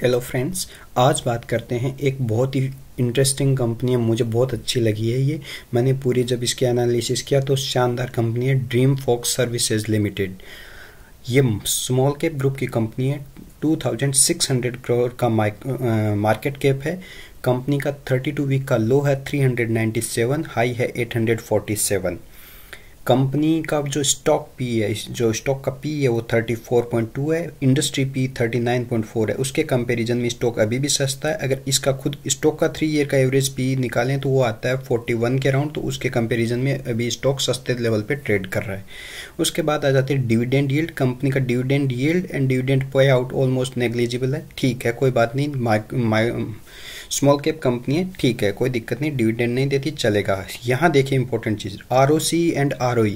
Hello friends आज बात करते हैं एक बहुत ही इंटरेस्टिंग कंपनी है मुझे बहुत अच्छी लगी है ये मैंने पूरी जब इसके एनालिसिस किया तो शानदार कंपनी है ड्रीम फॉक्स सर्विसेज लिमिटेड ये स्मॉल कैप ग्रुप की कंपनी है 2600 करोड़ का मार्केट कैप है कंपनी का 32 वीक का लो है 397 हाई है 847 कंपनी का जो स्टॉक पी है जो स्टॉक का पी है वो 34.2 है इंडस्ट्री पी 39.4 है उसके कंपैरिजन में स्टॉक अभी भी सस्ता है अगर इसका खुद स्टॉक का थ्री ईयर का एवरेज पी निकालें तो वो आता है 41 के अराउंड तो उसके कंपैरिजन में अभी स्टॉक सस्ते लेवल पे ट्रेड कर रहा है उसके बाद आ जाते हैं डिविडेंड यील्ड कंपनी का dividend yield and dividend payout almost negligible है ठीक है कोई बात नहीं स्मॉल कैप कंपनी है ठीक है कोई दिक्कत नहीं डिविडेंड नहीं देती चलेगा यहाँ देखिए इंपॉर्टेंट चीज़ R and R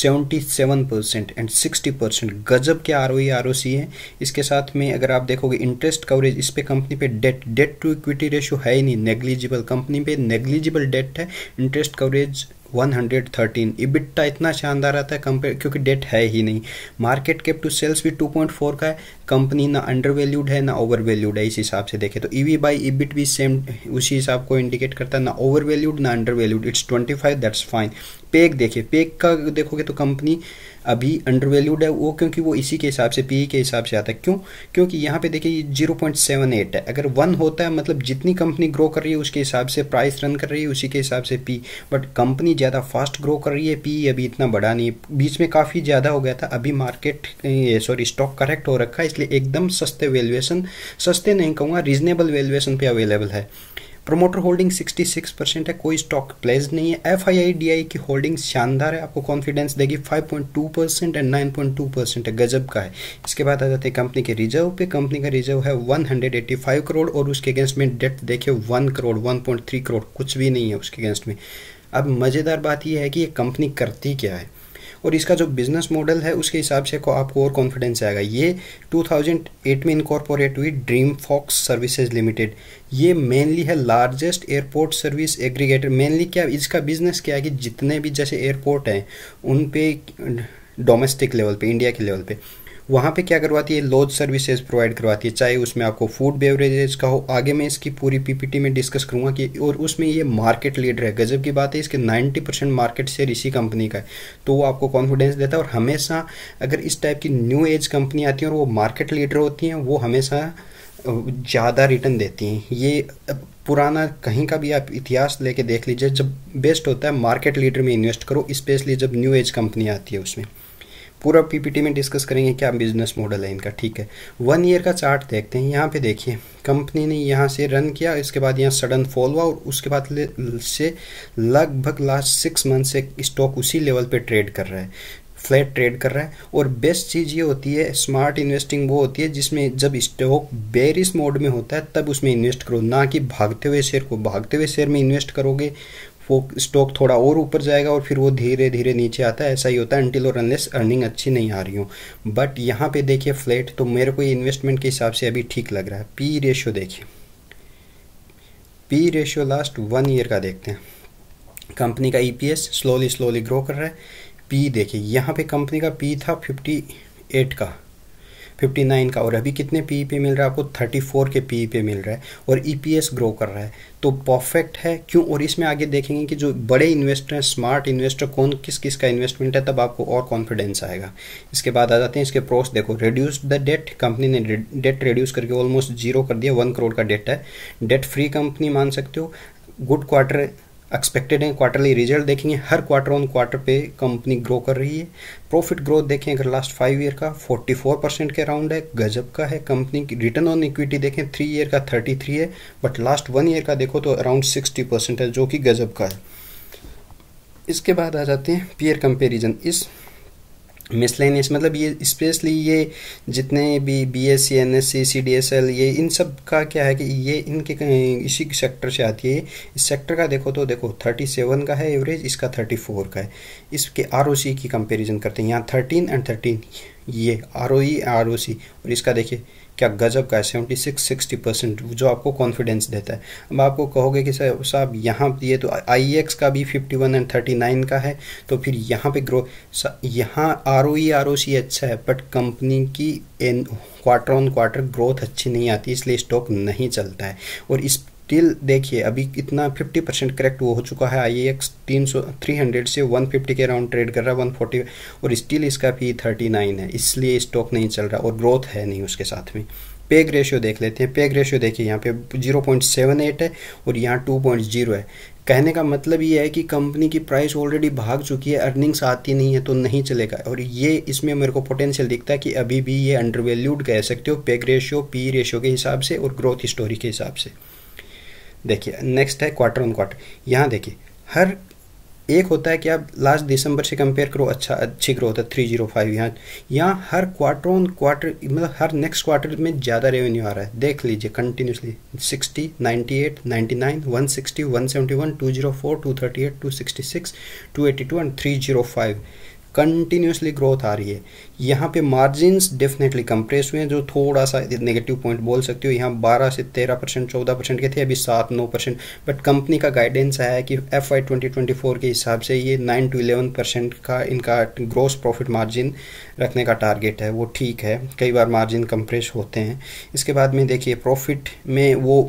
seventy seven percent and sixty percent गजब के आर ओ आर ओ सी है इसके साथ में अगर आप देखोगे इंटरेस्ट कवरेज इस पे कंपनी पे debt debt to equity ratio है ही नहीं नेग्लिजिबल कंपनी पे नेग्लिजिबल डेट है इंटरेस्ट कवरेज 113 इबिट्टा इतना शानदार आता है कंपेयर क्योंकि डेट है ही नहीं मार्केट कैप टू सेल्स भी 2.4 का है कंपनी ना अंडर वैल्यूड है ना ओवर वैल्यूड है इस हिसाब से देखें तो ई वी बाई इबिट भी सेम उसी हिसाब को इंडिकेट करता है ना ओवर वैल्यूड ना undervalued it's twenty five that's fine PEG देखिए पेक का देखोगे तो कंपनी अभी अंडर वैल्यूड है वो क्योंकि वो इसी के हिसाब से पी e के हिसाब से आता है क्यों क्योंकि यहाँ पे देखिए जीरो पॉइंट सेवन एट है अगर वन होता है मतलब जितनी कंपनी ग्रो कर रही है उसके हिसाब से प्राइस रन कर रही है उसी के हिसाब से पी बट e। कंपनी ज़्यादा फास्ट ग्रो कर रही है पी e अभी इतना बड़ा नहीं है बीच में काफ़ी ज़्यादा हो गया था अभी मार्केट सॉरी स्टॉक करेक्ट हो रखा है इसलिए एकदम सस्ते वैल्यूएशन सस्ते नहीं कहूँगा रीजनेबल वैल्यूएशन पे अवेलेबल है प्रोमोटर होल्डिंग 66 परसेंट है कोई स्टॉक प्लेज नहीं है एफ की होल्डिंग शानदार है आपको कॉन्फिडेंस देगी 5.2 परसेंट एंड 9.2 परसेंट है गजब का है इसके बाद आ जाते हैं कंपनी के रिजर्व पे कंपनी का रिजर्व है 185 करोड़ और उसके अगेंस्ट में डेट देखिए 1 करोड़ 1.3 करोड़ कुछ भी नहीं है उसके अगेंस्ट में अब मज़ेदार बात यह है कि ये कंपनी करती क्या है और इसका जो बिजनेस मॉडल है उसके हिसाब से आपको और कॉन्फिडेंस आएगा ये 2008 में इनकॉर्पोरेट हुई ड्रीम फॉक्स सर्विसेज लिमिटेड ये मेनली है largest airport service aggregator mainly क्या इसका बिजनेस क्या है कि जितने भी जैसे एयरपोर्ट हैं उन पे डोमेस्टिक लेवल पे इंडिया के लेवल पे वहाँ पे क्या करवाती है लॉज सर्विसेज प्रोवाइड करवाती है चाहे उसमें आपको फूड बेवरेजेज का हो आगे मैं इसकी पूरी पीपीटी में डिस्कस करूँगा कि और उसमें ये मार्केट लीडर है गजब की बात है इसके 90 परसेंट मार्केट शेयर इसी कंपनी का है तो वो आपको कॉन्फिडेंस देता है और हमेशा अगर इस टाइप की न्यू एज कंपनी आती है और वो मार्केट लीडर होती हैं वो हमेशा ज़्यादा रिटर्न देती हैं ये पुराना कहीं का भी आप इतिहास लेके देख लीजिए जब बेस्ट होता है मार्केट लीडर में इन्वेस्ट करो स्पेशली जब न्यू एज कंपनी आती है उसमें पूरा पीपीटी में डिस्कस करेंगे क्या बिजनेस मॉडल है इनका ठीक है वन ईयर का चार्ट देखते हैं यहाँ पे देखिए कंपनी ने यहाँ से रन किया इसके बाद यहाँ सडन फॉल हुआ और उसके बाद से लगभग लास्ट सिक्स मंथ से स्टॉक उसी लेवल पे ट्रेड कर रहा है फ्लैट ट्रेड कर रहा है और बेस्ट चीज़ ये होती है स्मार्ट इन्वेस्टिंग वो होती है जिसमें जब स्टॉक बेरिस मोड में होता है तब उसमें इन्वेस्ट करो ना कि भागते हुए शेयर को भागते हुए शेयर में इन्वेस्ट करोगे वो स्टॉक थोड़ा और ऊपर जाएगा और फिर वो धीरे धीरे नीचे आता है ऐसा ही होता है अनटिल और अनलेस अर्निंग अच्छी नहीं आ रही हो बट यहाँ पे देखिए फ्लैट तो मेरे को इन्वेस्टमेंट के हिसाब से अभी ठीक लग रहा है पी रेशियो देखिए P ratio last one year का देखते हैं कंपनी का ई स्लोली स्लोली ग्रो कर रहा है पी देखिए यहाँ पे कंपनी का पी था फिफ्टी एट का 59 का और अभी कितने पी पे e मिल रहा है आपको 34 के पी पे e मिल रहा है और ई e ग्रो कर रहा है तो परफेक्ट है क्यों और इसमें आगे देखेंगे कि जो बड़े इन्वेस्टर हैं स्मार्ट इन्वेस्टर कौन किस किस का इन्वेस्टमेंट है तब आपको और कॉन्फिडेंस आएगा इसके बाद आ जाते हैं इसके प्रोस देखो रिड्यूस द डेट कंपनी ने डेट रिड्यूस करके ऑलमोस्ट जीरो कर दिया वन करोड़ का डेट है डेट फ्री कंपनी मान सकते हो गुड क्वार्टर एक्सपेक्टेड हैं क्वार्टरली रिजल्ट देखेंगे हर क्वार्टर ऑन क्वार्टर पे कंपनी ग्रो कर रही है प्रॉफिट ग्रोथ देखें अगर लास्ट फाइव ईयर का 44 परसेंट के अराउंड है गजब का है कंपनी की रिटर्न ऑन इक्विटी देखें थ्री ईयर का 33 है बट लास्ट वन ईयर का देखो तो अराउंड 60 परसेंट है जो कि गजब का है इसके बाद आ जाते हैं पीयर कंपेरिजन इस मिसलेनियस मतलब ये स्पेशली ये जितने भी B S C N S C C D S L ये इन सब का क्या है कि ये इनके इसी सेक्टर से आती है इस सेक्टर का देखो तो देखो थर्टी सेवन का है एवरेज इसका थर्टी फोर का है इसके आर ओ सी की कंपेरिजन करते हैं यहाँ थर्टीन एंड थर्टीन ये R O E R O C और इसका देखिए क्या गजब का है सेवेंटी सिक्स सिक्सटी परसेंट जो आपको कॉन्फिडेंस देता है अब आपको कहोगे कि सर साहब यहाँ ये तो आई एक्स e का भी fifty one and thirty nine का है तो फिर यहाँ पे ग्रो यहाँ are O E R O C अच्छा है बट कंपनी की एन क्वार्टर ऑन क्वार्टर ग्रोथ अच्छी नहीं आती इसलिए स्टॉक नहीं चलता है और इस टिल देखिए अभी इतना 50 परसेंट करेक्ट वो हो चुका है आई एक्स तीन सौ थ्री हंड्रेड से 150 के अराउंड ट्रेड कर रहा है 140 और स्टिल इसका पी 39 है इसलिए स्टॉक नहीं चल रहा और ग्रोथ है नहीं उसके साथ में पेग रेशियो देख लेते हैं पेग रेशियो देखिए यहाँ पे 0.78 है और यहाँ 2.0 है कहने का मतलब ये है कि कंपनी की प्राइस ऑलरेडी भाग चुकी है अर्निंग्स आती नहीं है तो नहीं चलेगा और ये इसमें मेरे को पोटेंशियल दिखता है कि अभी भी ये अंडरवेल्यूड कह सकते हो पेग रेशियो पी रेशियो के हिसाब से और ग्रोथ स्टोरी के हिसाब से देखिए नेक्स्ट है क्वार्टर ऑन क्वार्टर यहाँ देखिए हर एक होता है कि आप लास्ट दिसंबर से कंपेयर करो अच्छा अच्छी ग्रोथ है थ्री जीरो फाइव यहाँ यहाँ हर क्वार्टर ऑन क्वार्टर मतलब हर नेक्स्ट क्वार्टर में ज़्यादा रेवेन्यू आ रहा है देख लीजिए continuously sixty ninety eight ninety nine one sixty one seventy one two zero four two thirty eight two sixty six two eighty two and three zero five continuously growth आ रही है यहाँ पे मार्जिनस डेफिनेटली कंप्रेस हुए हैं जो थोड़ा सा नेगेटिव पॉइंट बोल सकते हो यहाँ 12 से 13 परसेंट चौदह परसेंट के थे अभी सात नौ परसेंट बट कंपनी का गाइडेंस है कि F I twenty twenty four के हिसाब से ये नाइन टू इलेवन परसेंट का इनका ग्रोस प्रॉफिट मार्जिन रखने का टारगेट है वो ठीक है कई बार मार्जिन कंप्रेस होते हैं इसके बाद में देखिए प्रॉफिट में वो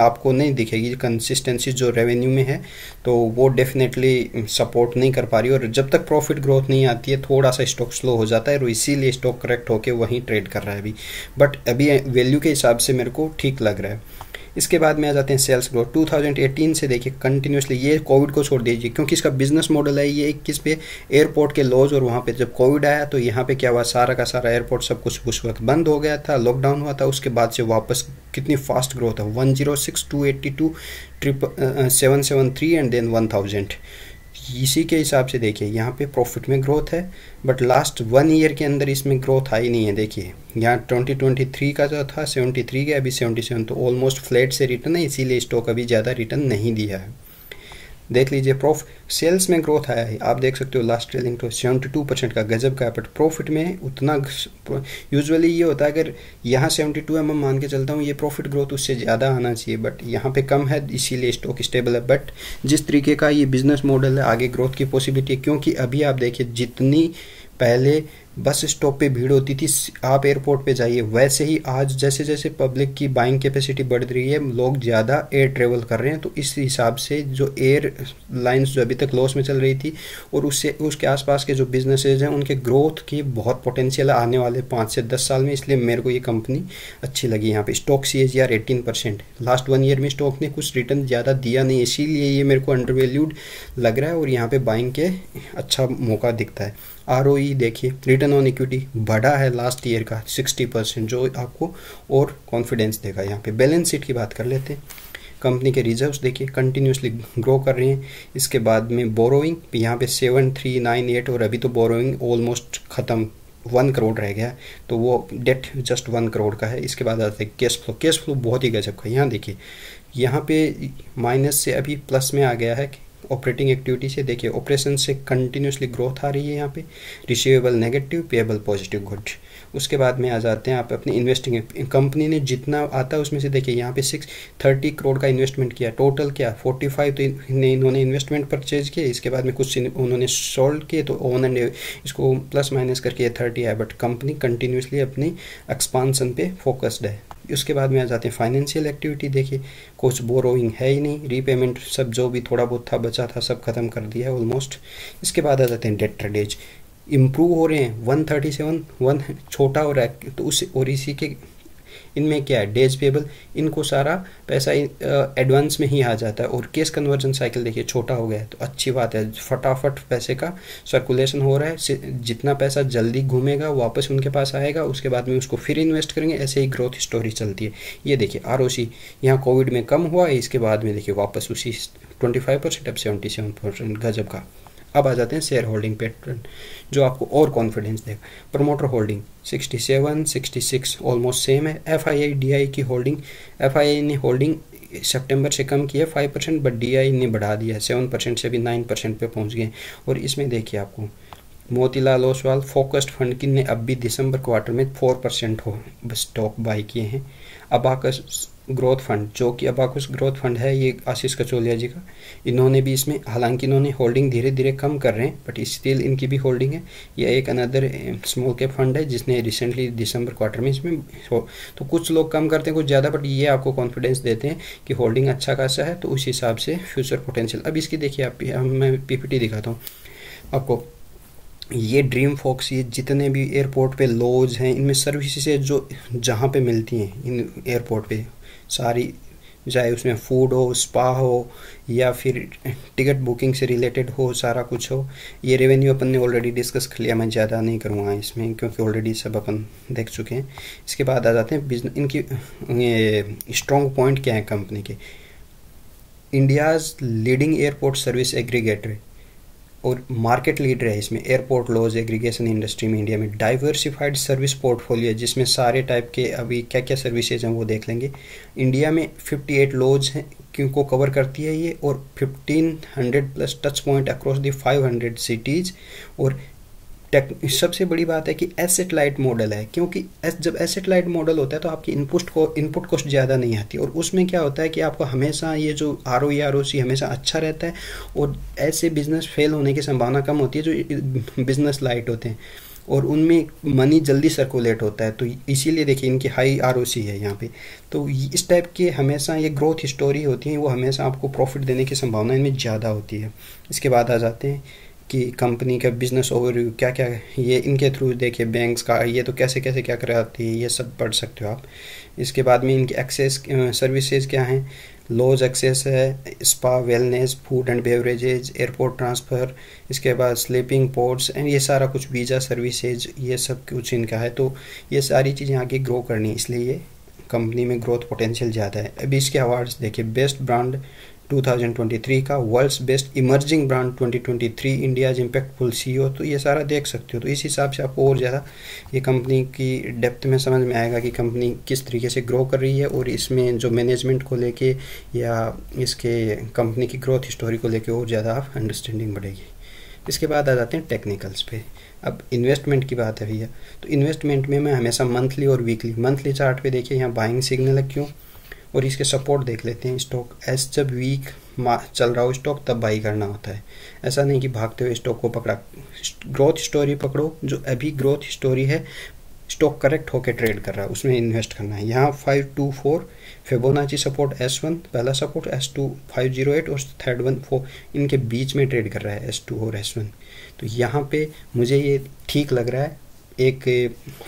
आपको नहीं दिखेगी कंसिस्टेंसी जो रेवेन्यू में है तो वो डेफिनेटली सपोर्ट नहीं कर पा रही और जब तक प्रॉफिट ग्रोथ नहीं आती है थोड़ा सा स्टॉक स्लो हो जाता है और इसीलिए स्टॉक करेक्ट होकर वहीं ट्रेड कर रहा है अभी बट अभी वैल्यू के हिसाब से मेरे को ठीक लग रहा है इसके बाद में आ जाते हैं सेल्स ग्रोथ 2018 से देखिए कंटिन्यूसली ये कोविड को छोड़ दीजिए क्योंकि इसका बिजनेस मॉडल है ये एक किस पे एयरपोर्ट के लॉज और वहाँ पे जब कोविड आया तो यहाँ पे क्या हुआ सारा का सारा एयरपोर्ट सब कुछ उस वक्त बंद हो गया था लॉकडाउन हुआ था उसके बाद से वापस कितनी फास्ट ग्रोथ है one zero six two eighty two triple seven seven three and then one thousand इसी के हिसाब से देखिए यहाँ पे प्रॉफिट में ग्रोथ है बट लास्ट वन ईयर के अंदर इसमें ग्रोथ आई नहीं है देखिए यहाँ 2023 का जो था 73 गया अभी 77 तो ऑलमोस्ट फ्लैट से रिटर्न है इसीलिए स्टॉक अभी ज़्यादा रिटर्न नहीं दिया है देख लीजिए प्रॉफ सेल्स में ग्रोथ आया है आप देख सकते हो लास्ट ट्रेलिंग तो सेवेंटी टू परसेंट का गजब का है बट प्रॉफिट में उतना यूजुअली ये होता है अगर यहाँ सेवेंटी टू है मैं मान के चलता हूँ ये प्रॉफिट ग्रोथ उससे ज़्यादा आना चाहिए बट यहाँ पे कम है इसीलिए स्टॉक स्टेबल है बट जिस तरीके का ये बिजनेस मॉडल है आगे ग्रोथ की पॉसिबिलिटी है क्योंकि अभी आप देखिए जितनी पहले बस स्टॉप पे भीड़ होती थी आप एयरपोर्ट पे जाइए वैसे ही आज जैसे जैसे पब्लिक की बाइंग कैपेसिटी बढ़ रही है लोग ज़्यादा एयर ट्रेवल कर रहे हैं तो इस हिसाब से जो एयर लाइन्स जो अभी तक लॉस में चल रही थी और उससे उसके आसपास के जो बिजनेसेज हैं उनके ग्रोथ की बहुत पोटेंशियल आने वाले पाँच से दस साल में इसलिए मेरे को ये कंपनी अच्छी लगी यहाँ पर stock C H eighteen percent last one year में स्टॉक ने कुछ रिटर्न ज़्यादा दिया नहीं इसीलिए ये मेरे को अंडरवेल्यूड लग रहा है और यहाँ पर बाइंग के अच्छा मौका दिखता है आर e देखिए रिटर्न ऑन इक्विटी बढ़ा है लास्ट ईयर का 60 परसेंट जो आपको और कॉन्फिडेंस देगा यहाँ पे बैलेंस शीट की बात कर लेते हैं कंपनी के रिजर्व्स देखिए कंटिन्यूसली ग्रो कर रहे हैं इसके बाद में बोरोइंग यहाँ पे सेवन थ्री नाइन एट और अभी तो बोरोइंग ऑलमोस्ट ख़त्म वन करोड़ रह गया तो वो डेट जस्ट वन करोड़ का है इसके बाद आते हैं कैश फ्लो कैश फ्लो बहुत ही गजब का यहाँ देखिए यहाँ पे माइनस से अभी प्लस में आ गया है ऑपरेटिंग एक्टिविटी से देखिए ऑपरेशन से कंटिन्यूसली ग्रोथ आ रही है यहाँ पे receivable negative payable positive good उसके बाद में आ जाते हैं आप अपनी इन्वेस्टिंग कंपनी ने जितना आता है उसमें से देखिए यहाँ पे सिक्स थर्टी करोड़ का इन्वेस्टमेंट किया टोटल क्या फोर्टी फाइव तो ने इन्होंने इन्वेस्टमेंट परचेज किए इसके बाद में कुछ उन्होंने सोल्ड किए तो ओन एंड इसको प्लस माइनस करके थर्टी है बट कंपनी कंटिन्यूसली अपनी एक्सपांसन पे फोकस्ड है उसके बाद में आ जाते हैं फाइनेंशियल एक्टिविटी देखिए कुछ बोरोइंग है ही नहीं रीपेमेंट सब जो भी थोड़ा बहुत था बचा था सब खत्म कर दिया है ऑलमोस्ट इसके बाद आ जाते हैं डेटर डेज इम्प्रूव हो रहे हैं वन थर्टी सेवन वन छोटा हो रहा है तो उस और इसी के इनमें क्या है डेज पेबल इनको सारा पैसा एडवांस में ही आ जाता है और केस कन्वर्जन साइकिल देखिए छोटा हो गया है तो अच्छी बात है फटाफट पैसे का सर्कुलेशन हो रहा है जितना पैसा जल्दी घूमेगा वापस उनके पास आएगा उसके बाद में उसको फिर इन्वेस्ट करेंगे ऐसे ही ग्रोथ स्टोरी चलती है ये देखिए आर ओ सी यहाँ कोविड में कम हुआ है इसके बाद में देखिए वापस उसी ट्वेंटी फाइव परसेंट अब सेवेंटी सेवन परसेंट गजब का अब आ जाते हैं शेयर होल्डिंग पैटर्न जो आपको और कॉन्फिडेंस देगा प्रमोटर होल्डिंग 67, 66 ऑलमोस्ट सेम है F I I D I की होल्डिंग एफ आई आई ने होल्डिंग सितंबर से कम की है five percent but D I ने बढ़ा दिया है सेवन परसेंट से भी नाइन परसेंट पर पहुँच गए और इसमें देखिए आपको मोतीलाल ओसवाल फोकस्ड फंड की ने अब भी दिसंबर क्वार्टर में फोर परसेंट हो स्टॉक बाई किए हैं अबाकस ग्रोथ फंड जो कि अबाकुस ग्रोथ फंड है ये आशीष कचोलिया जी का इन्होंने भी इसमें हालांकि इन्होंने होल्डिंग धीरे धीरे कम कर रहे हैं बट स्टिल इनकी भी होल्डिंग है यह एक अनदर स्मॉल कैप फंड है जिसने रिसेंटली दिसंबर क्वार्टर में इसमें तो कुछ लोग कम करते हैं कुछ ज़्यादा बट ये आपको कॉन्फिडेंस देते हैं कि होल्डिंग अच्छा खासा है तो उस हिसाब से फ्यूचर पोटेंशियल अब इसकी देखिए आप मैं पी दिखाता हूँ आपको ये ड्रीम फॉक्स ये जितने भी एयरपोर्ट पे लॉज हैं इनमें सर्विसेज जो जहाँ पे मिलती हैं इन एयरपोर्ट पे सारी चाहे उसमें फूड हो स्पा हो या फिर टिकट बुकिंग से रिलेटेड हो सारा कुछ हो ये रेवेन्यू अपन ने ऑलरेडी डिस्कस कर लिया मैं ज़्यादा नहीं करूँगा इसमें क्योंकि ऑलरेडी सब अपन देख चुके हैं इसके बाद आ जाते हैं बिजन इनकी स्ट्रॉन्ग पॉइंट क्या है कंपनी के India's leading airport service aggregator और मार्केट लीडर है इसमें एयरपोर्ट लॉज एग्रीगेशन इंडस्ट्री में इंडिया में डाइवर्सिफाइड सर्विस पोर्टफोलियो जिसमें सारे टाइप के अभी क्या क्या सर्विसेज हैं वो देख लेंगे इंडिया में 58 लॉज हैं को कवर करती है ये और 1500 plus touch point across the 500 cities और टेक सबसे बड़ी बात है कि एसेट लाइट मॉडल है क्योंकि एस जब एसेट लाइट मॉडल होता है तो आपकी इनपुट को इनपुट कॉस्ट ज़्यादा नहीं आती और उसमें क्या होता है कि आपको हमेशा ये जो आर ओ आर ओ सी हमेशा अच्छा रहता है और ऐसे बिजनेस फेल होने की संभावना कम होती है जो बिजनेस लाइट होते हैं और उनमें मनी जल्दी सर्कुलेट होता है तो इसीलिए देखिए इनकी हाई आर है यहाँ पे तो इस टाइप के हमेशा ये ग्रोथ स्टोरी होती है वो हमेशा आपको प्रॉफिट देने की संभावना इनमें ज़्यादा होती है इसके बाद आ जाते हैं कि कंपनी का बिजनेस ओवरव्यू क्या क्या ये इनके थ्रू देखिए बैंक्स का ये तो कैसे कैसे क्या कराती है ये सब पढ़ सकते हो आप इसके बाद में इनकी एक्सेस सर्विसेज क्या हैं लॉज एक्सेस है spa wellness food and beverages airport transfer इसके बाद स्लीपिंग पोर्ट्स एंड ये सारा कुछ वीज़ा सर्विसेज ये सब कुछ इनका है तो ये सारी चीज़ें आगे ग्रो करनी इसलिए ये कंपनी में ग्रोथ पोटेंशियल ज़्यादा है अभी इसके अवार्ड्स देखिए बेस्ट ब्रांड 2023 का world's best emerging brand 2023 India's impactful CEO तो ये सारा देख सकते हो तो इस हिसाब से आपको और ज़्यादा ये कंपनी की डेप्थ में समझ में आएगा कि कंपनी किस तरीके से ग्रो कर रही है और इसमें जो मैनेजमेंट को लेके या इसके कंपनी की ग्रोथ हिस्टोरी को लेके और ज़्यादा आप अंडरस्टैंडिंग बढ़ेगी इसके बाद आ जाते हैं टेक्निकल्स पे अब इन्वेस्टमेंट की बात है भैया तो इन्वेस्टमेंट में मैं हमेशा मंथली और वीकली मंथली चार्ट पे देखिए यहाँ बाइंग सिग्नल है क्यों और इसके सपोर्ट देख लेते हैं स्टॉक एस जब वीक चल रहा हो स्टॉक तब बाई करना होता है ऐसा नहीं कि भागते हुए स्टॉक को पकड़ा ग्रोथ स्टोरी पकड़ो जो अभी ग्रोथ स्टोरी है स्टॉक करेक्ट होकर ट्रेड कर रहा है उसमें इन्वेस्ट करना है यहाँ five two four Fibonacci support S one पहला support S two five zero eight और थर्ड वन फोर इनके बीच में ट्रेड कर रहा है एस टू और एस वन तो यहाँ पे मुझे ये ठीक लग रहा है एक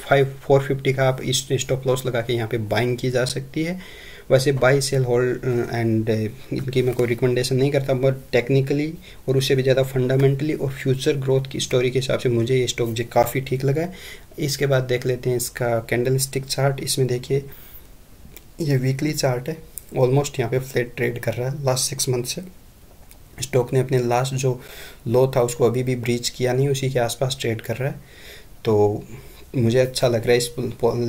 फाइव फोर फिफ्टी का आप इस स्टॉप लॉस लगा के यहाँ पे बाइंग की जा सकती है वैसे बाई सेल होल्ड एंड इनकी मैं कोई रिकमेंडेशन नहीं करता बट टेक्निकली और उससे भी ज़्यादा फंडामेंटली और फ्यूचर ग्रोथ की स्टोरी के हिसाब से मुझे ये स्टॉक जो काफ़ी ठीक लगा है इसके बाद देख लेते हैं इसका कैंडल स्टिक चार्ट इसमें देखिए ये वीकली चार्ट है ऑलमोस्ट यहाँ पे फ्लैट ट्रेड कर रहा है लास्ट सिक्स मंथ से स्टॉक ने अपने लास्ट जो लो था उसको अभी भी ब्रीच किया नहीं उसी के आसपास ट्रेड कर रहा है तो मुझे अच्छा लग रहा है इस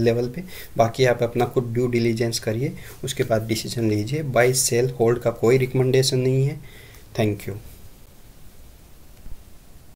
लेवल पे बाकी आप अपना खुद ड्यू डिलीजेंस करिए उसके बाद डिसीजन लीजिए बाई सेल होल्ड का कोई रिकमेंडेशन नहीं है थैंक यू